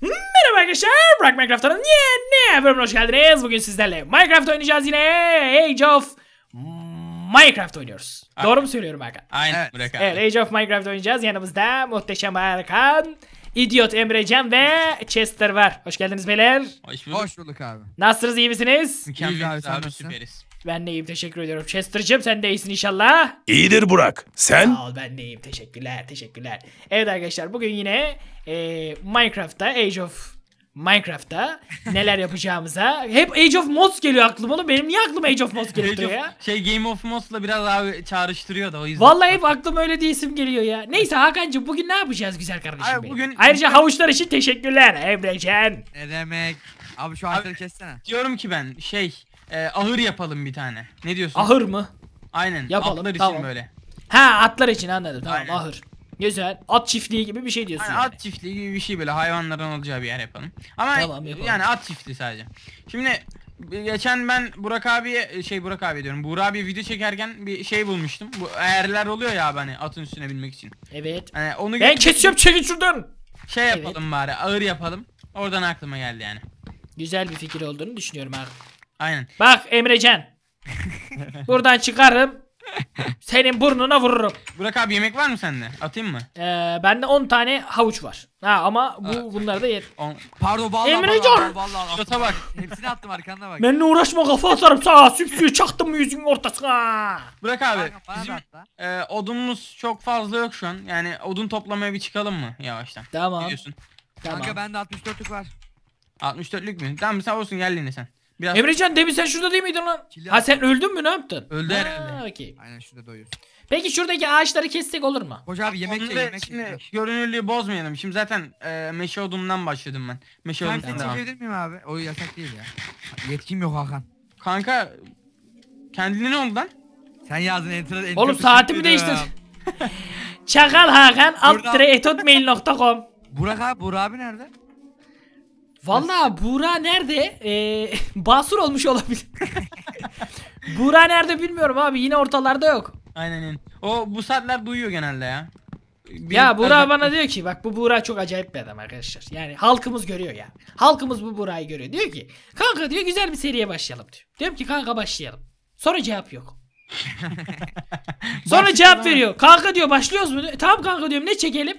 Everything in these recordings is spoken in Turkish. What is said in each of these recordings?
Merhaba arkadaşlar, Burak Minecraft'ın yeni bölümüne hoş geldiniz. Bugün sizlerle Minecraft oynayacağız yine. Age of Minecraft oynuyoruz. Aynen. Doğru mu söylüyorum Hakan? Aynen Burak abi. Evet, Age of Minecraft oynayacağız. Yanımızda muhteşem Hakan, Idiot Emrecan ve Chester var. Hoş geldiniz beyler. Hoş bulduk. Hoş bulduk abi. Nasılsınız, iyi misiniz? Mükemmeliz abi, abi süperiz. Ben de iyiyim teşekkür ediyorum. Chester'cığım sen de iyisin inşallah. İyidir Burak. Sen? Sağ ol ben de iyiyim teşekkürler teşekkürler. Evet arkadaşlar bugün yine e, Minecraft'ta Age of Minecraft'ta neler yapacağımıza hep Age of Mods geliyor aklıma onu benim niye aklıma Age of Mods geliyor ya? Şey Game of Mods'la biraz abi çağrıştırıyor da o yüzden. Vallahi hep aklıma öyle diye isim geliyor ya. Neyse Hakan'cığım bugün ne yapacağız güzel kardeşim Abi benim? Ayrıca havuçlar için teşekkürler Emrecan. Ne demek? Abi şu arkadaşı kessene. Diyorum ki ben şey e, ahır yapalım bir tane. Ne diyorsun? Ahır mı? Aynen. Yapalım. Atlar tamam. için böyle. Ha atlar için anladım. Tamam Aynen. ahır. Güzel. At çiftliği gibi bir şey diyorsun. Yani, yani. At çiftliği gibi bir şey böyle hayvanların olacağı bir yer yapalım. Ama tamam, yapalım. yani at çiftliği sadece. Şimdi geçen ben Burak abiye şey Burak abi diyorum. Burak abi video çekerken bir şey bulmuştum. Bu eğerler oluyor ya abi hani atın üstüne binmek için. Evet. Hani onu Ben kesiyorum çekin şuradan. Şey yapalım evet. bari ağır yapalım. Oradan aklıma geldi yani. Güzel bir fikir olduğunu düşünüyorum abi. Aynen. Bak Emrecan. Buradan çıkarım. Senin burnuna vururum. Burak abi yemek var mı sende? Atayım mı? Ee, bende 10 tane havuç var. Ha ama bu evet. bunlar da yer. On... Pardon vallahi. Emrecan. Vallahi. Şota bak. Hepsini attım arkanda bak. Benimle uğraşma kafa atarım sana. Süpsüyü çaktım mı yüzünün ortasına. Burak abi. Bizim, e, odunumuz çok fazla yok şu an. Yani odun toplamaya bir çıkalım mı yavaştan? Tamam. Biliyorsun. Tamam. Kanka bende 64'lük var. 64'lük mü? Tamam sağ olsun yerliğine sen. Biraz... Emrecan demin sen şurada değil miydin lan? Kili ha sen öldün mü ne yaptın? Öldü ha, herhalde. Okay. Aynen şurada doyuyoruz. Peki şuradaki ağaçları kessek olur mu? Hoca abi yemek ye yemek şimdi ye. Görünürlüğü bozmayalım. Şimdi zaten e, meşe odundan başladım ben. Meşe ben odundan devam. Ben miyim abi? O yasak değil ya. Yetkim yok Hakan. Kanka kendine ne oldu lan? Sen yazdın enter. enter Oğlum saatimi değiştir. Çakal Hakan alt etot mail.com Burak abi Burak abi nerede? Valla Buğra nerede? Ee, basur olmuş olabilir. Buğra nerede bilmiyorum abi. Yine ortalarda yok. Aynen. O bu saatler duyuyor genelde ya. Bir ya Buğra kadar... bana diyor ki bak bu Buğra çok acayip bir adam arkadaşlar. Yani halkımız görüyor ya. Halkımız bu Buğra'yı görüyor. Diyor ki kanka diyor güzel bir seriye başlayalım diyor. Diyorum ki kanka başlayalım. Sonra cevap yok. Sonra cevap veriyor. Kanka diyor başlıyoruz mu? E, tamam kanka diyorum ne çekelim?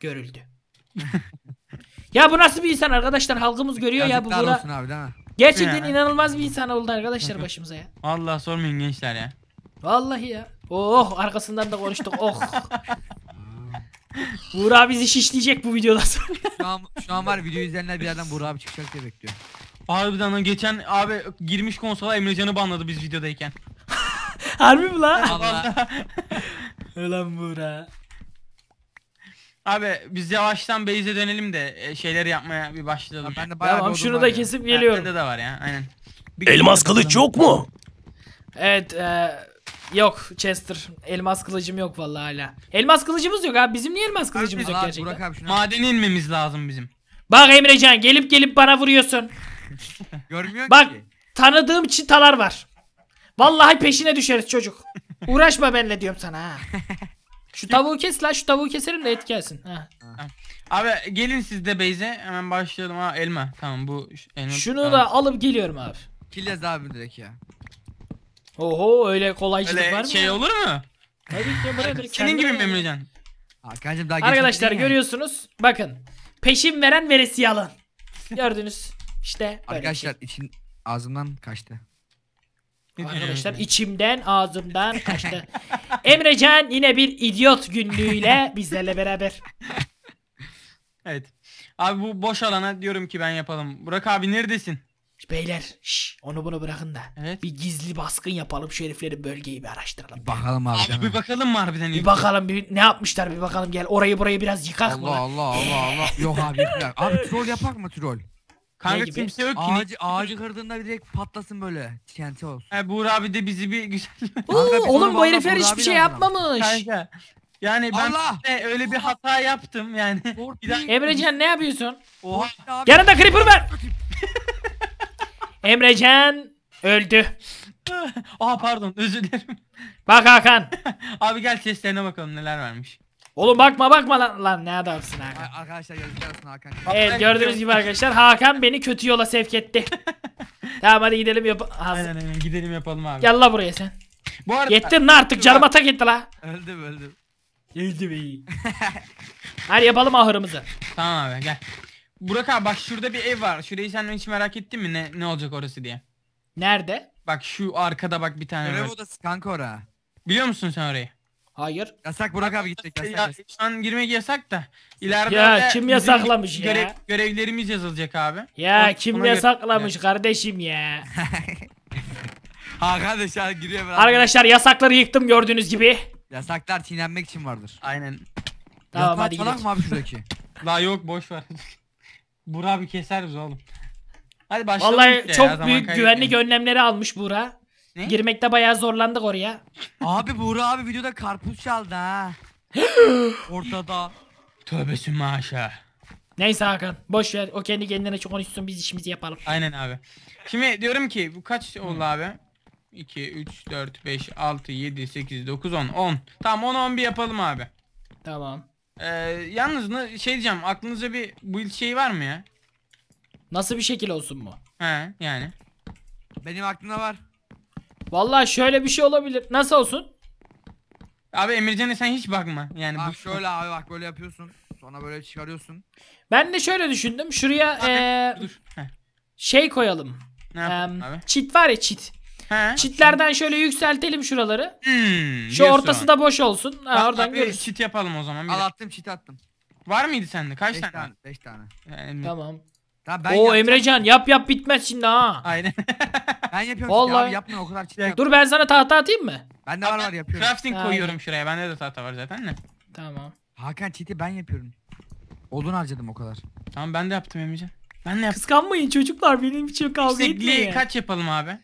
Görüldü. Ya bu nasıl bir insan arkadaşlar halkımız görüyor ya bu Bura. Buğra. olsun abi değil mi? Gerçekten inanılmaz bir insan oldu arkadaşlar başımıza ya. Allah sormayın gençler ya. Vallahi ya. Oh arkasından da konuştuk oh. Buğra bizi şişleyecek bu videodan sonra. Şu an, şu an var video izleyenler bir yerden Burak abi çıkacak diye bekliyor. Harbiden lan geçen abi girmiş konsola Emrecan'ı banladı biz videodayken. Harbi mi lan? Allah. Ulan Buğra. Abi biz yavaştan base'e dönelim de e, şeyleri yapmaya bir başlayalım. Ben de bayağı Tamam bir şunu da ya. kesip geliyorum. Bende de var ya aynen. Bir Elmas kılıç kılıç yok mu? Evet e, yok Chester. Elmas kılıcım yok vallahi hala. Elmas kılıcımız yok abi. Bizim niye elmas kılıcımız yok abi, gerçekten? Burak abi şunu. inmemiz lazım bizim. Bak Emrecan gelip gelip bana vuruyorsun. Görmüyor Bak tanıdığım çitalar var. Vallahi peşine düşeriz çocuk. Uğraşma benle diyorum sana ha. Şu tavuğu kes lan şu tavuğu keserim de et gelsin. Heh. Abi gelin siz de Beyze hemen başlayalım. Ha elma. Tamam bu elma. Şunu tamam. da alıp geliyorum abi. Kilez abi direkt ya. Oho öyle kolaycılık var Öyle mı? şey olur mu? Tabii ki bırakır. Senin gibi mi Emrecan? Hakan'cım daha Arkadaşlar değil mi? görüyorsunuz. Bakın. peşim veren veresi alın. Gördünüz. İşte böyle şey. Arkadaşlar için ağzımdan kaçtı. Arkadaşlar içimden ağzımdan kaçtı. Emrecan yine bir idiot günlüğüyle bizlerle beraber. Evet. Abi bu boş alana diyorum ki ben yapalım. Burak abi neredesin? Beyler şş, onu bunu bırakın da. Evet. Bir gizli baskın yapalım şu herifleri bölgeyi bir araştıralım. Bir bakalım abi. abi bir bakalım mı harbiden? Bir bakalım bir, ne yapmışlar bir bakalım gel orayı burayı biraz yıkak Allah mı? Allah Allah Allah. Yok abi. Abi troll yapar mı troll? Kanka gibi? kimse yok ki. Ağacı, ağacı kırdığında direkt patlasın böyle. TNT olsun. He Buğur abi de bizi bir güzel... Oo, Kanka, oğlum bu herifler hiçbir şey yapmamış. Kanka. Yani ben Allah! öyle bir hata yaptım yani. Emrecan ne yapıyorsun? Oha. Yanında creeper ver. Emrecan öldü. Aha pardon özür dilerim. Bak Hakan. Abi gel seslerine bakalım neler vermiş. Oğlum bakma bakma lan, lan ne adamsın Hakan. Arkadaşlar yazıklar olsun Hakan. Evet gördüğünüz gibi arkadaşlar Hakan beni kötü yola sevk etti. tamam hadi gidelim yapalım. Aynen aynen gidelim yapalım abi. Gel la buraya sen. Bu arada... Yettin lan artık canım atak etti la. Öldüm öldüm. Öldüm iyi. hadi yapalım ahırımızı. Tamam abi gel. Burak abi bak şurada bir ev var. Şurayı sen hiç merak ettin mi ne, ne olacak orası diye. Nerede? Bak şu arkada bak bir tane. Görev odası kanka ora. Biliyor musun sen orayı? Hayır. Yasak Burak abi gittik şey yasak. Ya, şu an girmek yasak da. İleride ya kim yasaklamış ya? Görev, görevlerimiz yazılacak abi. Ya ona, kim yasaklamış göre... kardeşim ya? ha kardeş ya giriyor ben. Arkadaşlar yasakları yıktım gördüğünüz gibi. Yasaklar çiğnenmek için vardır. Aynen. Tamam Yatağı hadi mı abi şuradaki? La yok boş ver. Burak abi keseriz oğlum. Hadi başlayalım. Vallahi işte çok ya, büyük güvenlik önlemleri almış Burak. Ne? Girmekte bayağı zorlandık oraya. Abi Buğra abi videoda karpuz çaldı ha. Ortada. Tövbesi maşa. Neyse Hakan boş ver o kendi kendine çok konuşsun biz işimizi yapalım. Aynen abi. Şimdi diyorum ki bu kaç oldu abi? 2, 3, 4, 5, 6, 7, 8, 9, 10, 10. Tamam 10, 11 yapalım abi. Tamam. Ee, yalnız şey diyeceğim aklınıza bir build şeyi var mı ya? Nasıl bir şekil olsun bu? He yani. Benim aklımda var. Vallahi şöyle bir şey olabilir. Nasıl olsun? Abi Emircan'a sen hiç bakma. Yani bak bu şöyle abi bak böyle yapıyorsun. Sonra böyle çıkarıyorsun. Ben de şöyle düşündüm. Şuraya ee, şey koyalım. Ne yapayım abi? çit var ya çit. He. Çitlerden şöyle yükseltelim şuraları. Hmm, Şu ortası da boş olsun. Ha, Bak oradan abi, görürüz. Çit yapalım o zaman. Al attım çit attım. Var mıydı sende? Kaç 5 tane? tane? tane. Yani, Tamam. Tamam ben Oo yapacağım. Emrecan yap yap bitmez şimdi ha. Aynen. ben yapıyorum. Vallahi. Abi yapma o kadar çile. Dur ben sana tahta atayım mı? Ben de var var yapıyorum. Crafting Aynen. koyuyorum şuraya. Bende de tahta var zaten ne? Tamam. Hakan çiti ben yapıyorum. Odun harcadım o kadar. Tamam ben de yaptım Emrecan. Ben de yaptım. Kıskanmayın çocuklar benim için kavga etmeyin. İstekli kaç yapalım abi?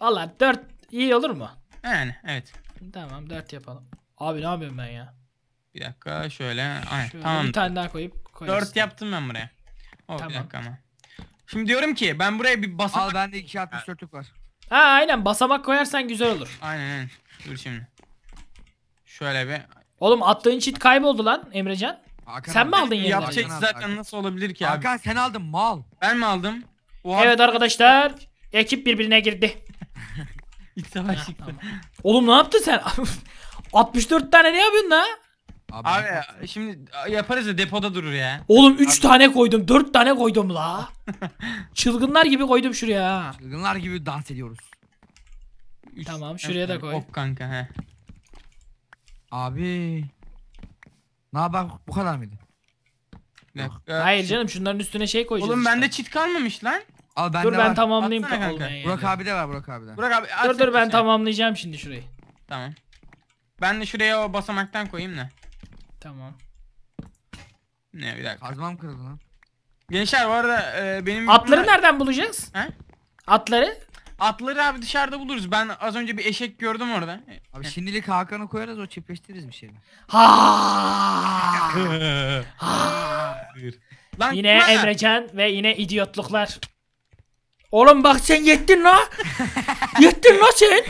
Valla 4 iyi olur mu? Yani evet. Tamam 4 yapalım. Abi ne yapıyorum ben ya? Bir dakika şöyle. Aynen Şöyle tamam. bir tane daha koyup koyarız. 4 yaptım ben buraya. Tamam oh, bir Tamam. dakika ama. Şimdi diyorum ki ben buraya bir basamak... Al bende 2.64'lük var. Ha aynen basamak koyarsan güzel olur. Aynen aynen. Dur şimdi. Şöyle bir... Oğlum attığın cheat kayboldu lan Emrecan. Hakan sen mi aldın yerini? Yapacak zaten nasıl olabilir ki abi? Hakan sen aldın mal. Ben mi aldım? O evet arkadaşlar. Ekip birbirine girdi. İç savaş çıktı. Oğlum ne yaptın sen? 64 tane ne yapıyorsun la? Abi, Abi e, şimdi e, yaparız da depoda durur ya. Oğlum 3 tane koydum 4 tane koydum la. Çılgınlar gibi koydum şuraya. Çılgınlar gibi dans ediyoruz. Üç, tamam şuraya da koy. Hop kanka he. Abi. Ne haber bu kadar mıydı? Ne? Hayır canım şunların üstüne şey koyacağız. Oğlum işte. bende çit kalmamış lan. Al bende Dur ben tamamlayayım kanka. Yani. Burak abi de var Burak de. Burak abi. Dur dur ben şey. tamamlayacağım şimdi şurayı. Tamam. Ben de şuraya o basamaktan koyayım ne? Tamam. Ne bir dakika. Kazmam kırıldı lan. Gençler bu arada e, benim... Atları videomda... nereden bulacağız? He? Atları? Atları abi dışarıda buluruz. Ben az önce bir eşek gördüm orada. E, abi şimdilik Hakan'ı koyarız o çiftleştiririz bir şeyle. Ha! ha! Lan, yine Emrecan ve yine idiotluklar. Oğlum bak sen yettin la. yettin la sen.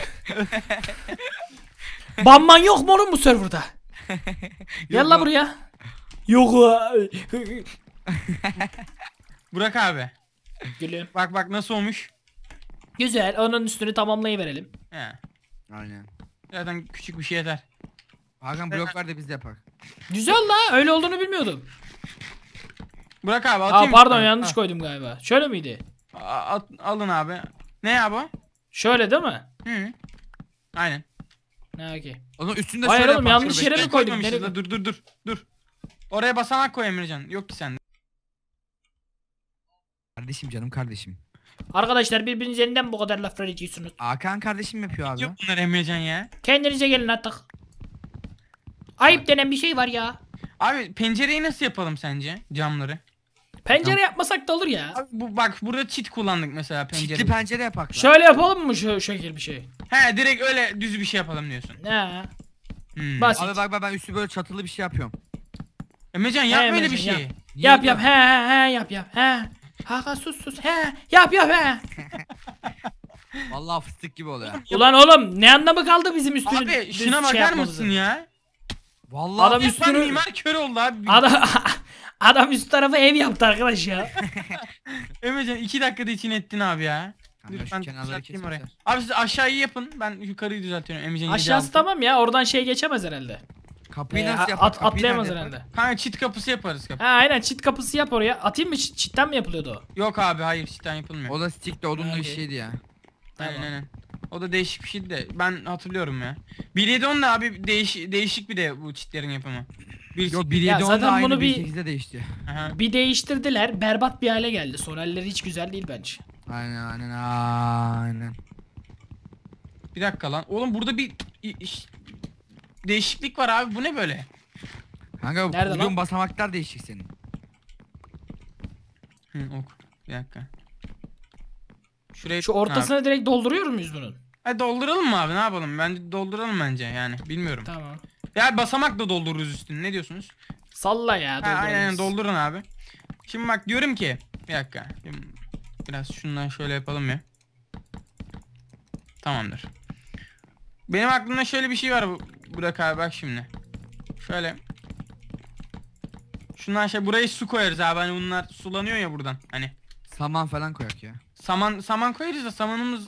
Banman yok mu oğlum bu serverda? Yalla buraya. Yok. Burak abi. Gülüm. Bak bak nasıl olmuş. Güzel. Onun üstünü tamamlayıverelim. He. Aynen. Zaten küçük bir şey yeter. Hakan blok ver de biz de yapak. Güzel la. Öyle olduğunu bilmiyordum. Burak abi atayım. Aa, pardon mı? yanlış Al. koydum galiba. Şöyle miydi? A at, alın abi. Ne abi Şöyle değil mi? Hı. Aynen. Ne okey. Onun üstünde Hayır oğlum yanlış yere mi koyduk? Nereye? Dur dur dur. Dur. Oraya basamak koy Emircan. Yok ki sende. Kardeşim canım kardeşim. Arkadaşlar birbiriniz elinden bu kadar laf vereceksiniz. Hakan kardeşim yapıyor abi. Yok bunlar Emircan ya. Kendinize gelin artık. Ayıp denen bir şey var ya. Abi pencereyi nasıl yapalım sence? Camları. Pencere yapmasak da olur ya. bu bak burada çit kullandık mesela pencere. Çitli pencere yapak. Şöyle yapalım mı şu şekil bir şey? He direkt öyle düz bir şey yapalım diyorsun. Ne? Hmm. Basit. Abi bak bak ben üstü böyle çatılı bir şey yapıyorum. Emecan yap böyle bir Emrecan, şey. Niye Yap yap he he he yap yap he. Ha ha sus sus he yap yap he. Vallahi fıstık gibi oluyor. Ulan oğlum ne anlamı kaldı bizim üstünü Abi şuna şey bakar yapmamızın? mısın ya? Vallahi Adam Adam üstünü- mimar kör oldu abi. Adam Adam üst tarafı ev yaptı arkadaş ya. Emrecan iki dakikada için ettin abi ya. Dur, Abi siz aşağıyı yapın. Ben yukarıyı düzeltiyorum. Emrecan Aşağısı tamam ya. Oradan şey geçemez herhalde. Kapıyı ee, nasıl yapar? At, Kapıyı atlayamaz herhalde. Kanka çit kapısı yaparız kapı. Ha aynen çit kapısı yap oraya. Atayım mı? çitten mi yapılıyordu o? Yok abi hayır çitten yapılmıyor. O da stick odunlu bir şeydi ya. Tamam. Aynen aynen. O da değişik bir şeydi de ben hatırlıyorum ya. 1.7.10 da abi değiş, değişik bir de bu çitlerin yapımı. Bir, Yok 1.7.10'da zaten bunu bir- 1.8'de değişti. Bir değiştirdiler. Berbat bir hale geldi. Sorelleri hiç güzel değil bence. Aynen aynen aynen. Bir dakika lan. Oğlum burada bir değişiklik var abi. Bu ne böyle? Kanka Nerede Nerede basamaklar değişik senin. Hı, ok. Bir dakika. Şurayı. Şu ortasına direkt dolduruyor muyuz bunun? E dolduralım mı abi? Ne yapalım? Ben dolduralım bence yani. Bilmiyorum. Tamam. Ya basamakla doldururuz üstünü. Ne diyorsunuz? Salla ya. Ha, aynen doldurun abi. Şimdi bak diyorum ki. Bir dakika. Biraz şundan şöyle yapalım ya. Tamamdır. Benim aklımda şöyle bir şey var Burak abi bak şimdi. Şöyle. Şundan şey buraya su koyarız abi hani bunlar sulanıyor ya buradan hani. Saman falan koyak ya. Saman saman koyarız da samanımız.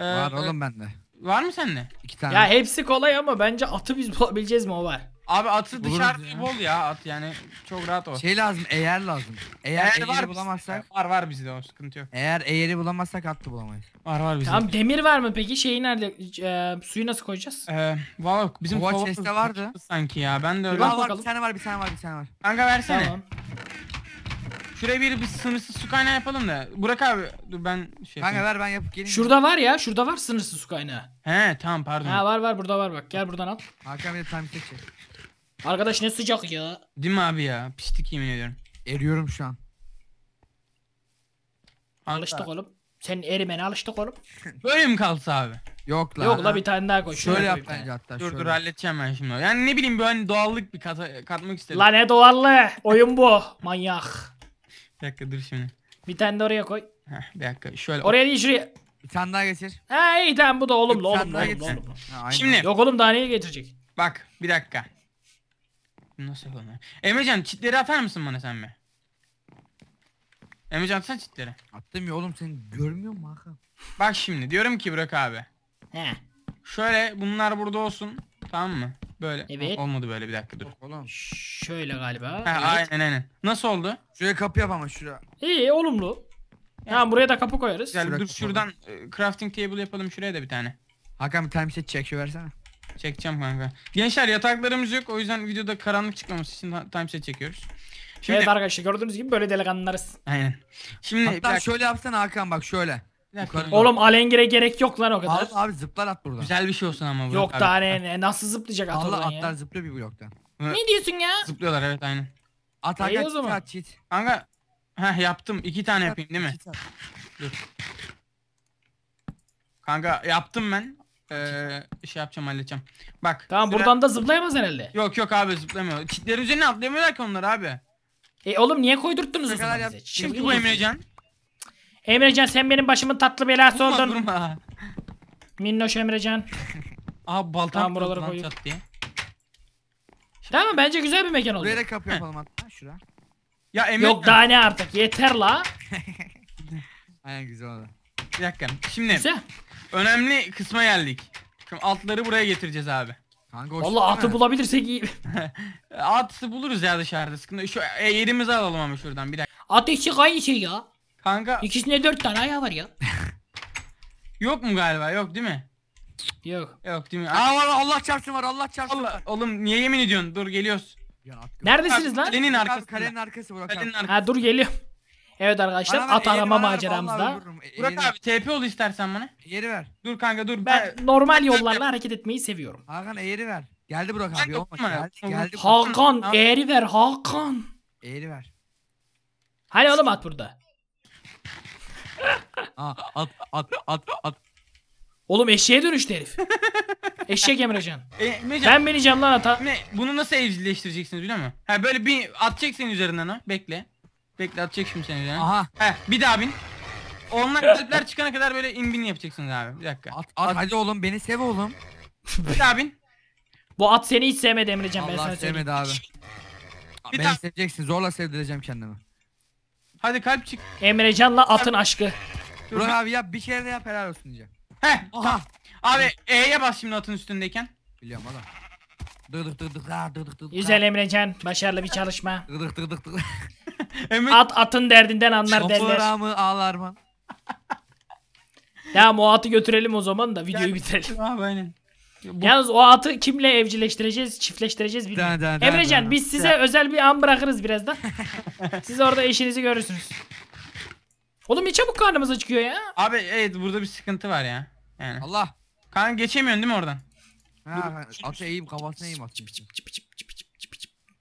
E, var e, oğlum e, bende. Var mı sende? İki tane. Ya hepsi kolay ama bence atı biz bulabileceğiz mi o var. Abi atı Buluruz dışarıda ya. bol ya at yani çok rahat o. Şey lazım eğer lazım. Eğer, eğer var bulamazsak. Var var bizde o sıkıntı yok. Eğer eğeri bulamazsak atı bulamayız. Var var bizde. Tamam demir var mı peki şeyi nerede e, suyu nasıl koyacağız? Ee, Valla bizim kova chest'te vardı. Sanki ya ben de öyle. Var, var, bir tane var bir tane var bir tane var. Kanka versene. Tamam. Şuraya bir, bir sınırsız su kaynağı yapalım da. Burak abi dur ben şey Kanka ver ben yapıp geleyim. Şurada var ya şurada var sınırsız su kaynağı. He tamam pardon. Ha var var burada var bak gel buradan al. Hakan bir de time çek. Arkadaş ne sıcak ya. Değil mi abi ya? Piştik yemin ediyorum. Eriyorum şu an. Alıştık oğlum. Sen erimene alıştık oğlum. Böyle mi kalsa abi? Yok la. Yok la bir tane daha koy. Şöyle, şöyle yap bence hatta. Dur dur halledeceğim ben şimdi. Yani ne bileyim böyle hani doğallık bir kat katmak istedim. La ne doğallığı? Oyun bu. Manyak. Bir dakika dur şimdi. Bir tane de oraya koy. Heh, bir dakika şöyle. Oraya değil şuraya. Bir tane daha getir. Ha iyi tamam bu da oğlum, Bir tane oğlumlu daha Şimdi Yok oğlum daha neyi getirecek? bak bir dakika. Nasıl yapalım? ya? Emrecan çitleri atar mısın bana sen mi? Emrecan atsana çitleri. Attım ya oğlum seni görmüyor mu? Hakan? Bak şimdi diyorum ki bırak abi. He. Şöyle bunlar burada olsun. Tamam mı? Böyle. Evet. Olmadı böyle bir dakika dur. Oğlum. Şöyle galiba. Ha, evet. Aynen aynen. Nasıl oldu? Şuraya kapı yap ama şuraya. İyi olumlu. Yani, tamam buraya da kapı koyarız. Gel Şurada dur şuradan e, crafting table yapalım şuraya da bir tane. Hakan bir tane set çek şu versene. Çekeceğim kanka. Gençler yataklarımız yok o yüzden videoda karanlık çıkmaması için time set çekiyoruz. Şimdi... Evet arkadaşlar gördüğünüz gibi böyle delikanlılarız. Aynen. Şimdi Hatta şöyle yapsana Hakan bak şöyle. Yukarı doğru. Oğlum alengire gerek yok lan o kadar. Al, abi zıplar at buradan. Güzel bir şey olsun ama. Burak Yok da ne, ne- nasıl zıplayacak at Allah oradan atlar ya. zıplıyor bir bloktan. Ne diyorsun ya? Zıplıyorlar evet aynen. At İyi o Hakan at çit. Kanka heh yaptım. iki tane yapayım değil mi? Kanka yaptım ben. Ee, şey yapacağım halledeceğim. Bak. Tamam sıra- buradan da zıplayamaz herhalde. Yok yok abi zıplamıyor. Çitlerin üzerine atlayamıyorlar ki onlar abi. E oğlum niye koydurttunuz o Ne zaman bize? Şimdi bu Çılgın Emrecan. Emrecan sen benim başımın tatlı belası Vurma, oldun. Vurma. Minnoş Emrecan. Abi baltam tamam, buralara koyuyor. Tamam bence güzel bir mekan oldu. Buraya da kapı yapalım hatta şura. Ya Emre Yok daha ne artık yeter la. Aynen güzel oldu. Bir dakika. Şimdi güzel. önemli kısma geldik. Şimdi altları buraya getireceğiz abi. Kanka Valla atı mi? bulabilirsek iyi. Atı buluruz ya dışarıda sıkıntı. Şu e, yerimizi alalım ama şuradan bir dakika. At işi şey ya. Kanka İkisinde dört tane ayağı var ya. yok mu galiba? Yok değil mi? Yok. Yok değil mi? Aa var Allah çarpsın var Allah çarpsın Allah, var. Oğlum niye yemin ediyorsun? Dur geliyoruz. Neredesiniz lan? Kalenin arkası. Kalenin arkası Burak Kalenin Ha dur geliyorum. Evet arkadaşlar bana at arama maceramızda. E, Burak abi TP ol istersen bana. Eğri ver. Dur kanka dur. Ben, ben normal ben, yollarla ben, hareket etmeyi seviyorum. Hakan eğri ver. Geldi Burak abi. Olma, geldi, geldi, Hakan eğri ver Hakan. Eğri ver. Hani oğlum at burada at at at at. Oğlum eşeğe dönüştü herif. Eşek Emrecan. E, Emrecan Ben bineceğim lan ata. ne, bunu nasıl evcilleştireceksiniz biliyor musun? Ha böyle bir atacak senin üzerinden o. Bekle. Bekle atacak şimdi senin üzerinden. Aha. Ha bir daha bin. Onlar kalpler çıkana kadar böyle in bin yapacaksınız abi. Bir dakika. At, at, hadi oğlum beni sev oğlum. Bir daha bin. Bu at seni hiç sevmedi Emrecan ben Allah sana söyleyeyim. abi. Beni tane- seveceksin zorla sevdireceğim kendimi. Hadi kalp çık. Emrecan'la atın aşkı. Dur abi yap bir kere de yap helal olsun diyeceğim. Heh. Aha. Abi E'ye bas şimdi atın üstündeyken. Biliyorum adam. Dırdık dırdık dırdık dırdık. Güzel Emrecan. Başarılı bir çalışma. Dırdık dırdık dırdık. At atın derdinden anlar derler. Toprağımı ağlar mı? Ya o atı götürelim o zaman da videoyu bitirelim. abi aynen. Bu... Yalnız o atı kimle evcilleştireceğiz, çiftleştireceğiz bilmiyorum. Da, da, da, Emrecan da, da. biz size da. özel bir an bırakırız birazdan. Siz orada eşinizi görürsünüz. Oğlum ne çabuk karnımız çıkıyor ya. Abi evet burada bir sıkıntı var ya. Yani. Allah. Kan geçemiyorsun değil mi oradan? Ha, atı eğeyim kafasına eğeyim at.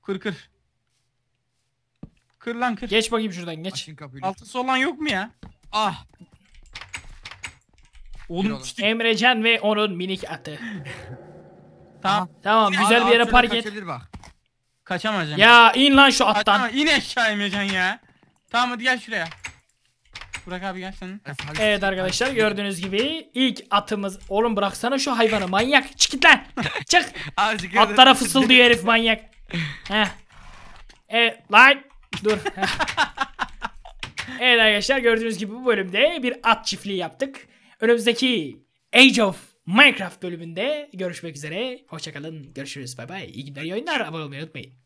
Kır kır. Kır lan kır. Geç bakayım şuradan geç. Altı olan yok mu ya? Ah. Oğlum Emrecan ve onun minik atı. tamam. Tamam güzel bir yere park et. bak. Kaçamaz Emre. Ya in lan şu attan. Kaçamaz. İn aşağı Emrecan ya. Tamam hadi gel şuraya. Burak abi gel sen. Evet arkadaşlar gördüğünüz gibi ilk atımız. Oğlum bıraksana şu hayvanı manyak. Çık git lan. Çık. Atlara fısıldıyor herif manyak. Heh. Evet lan. Dur. evet arkadaşlar gördüğünüz gibi bu bölümde bir at çiftliği yaptık. Önümüzdeki Age of Minecraft bölümünde görüşmek üzere. Hoşçakalın. Görüşürüz. Bay bay. İyi günler, iyi oyunlar. Abone olmayı unutmayın.